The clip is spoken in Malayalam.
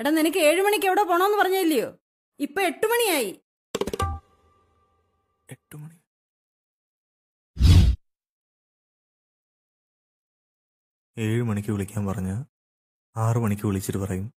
എടാ നിനക്ക് ഏഴു മണിക്ക് എവിടെ പോണോന്ന് പറഞ്ഞില്ലയോ ഇപ്പൊ എട്ടു മണിയായി എട്ടു മണി മണിക്ക് വിളിക്കാൻ പറഞ്ഞ ആറു മണിക്ക് വിളിച്ചിട്ട് പറയും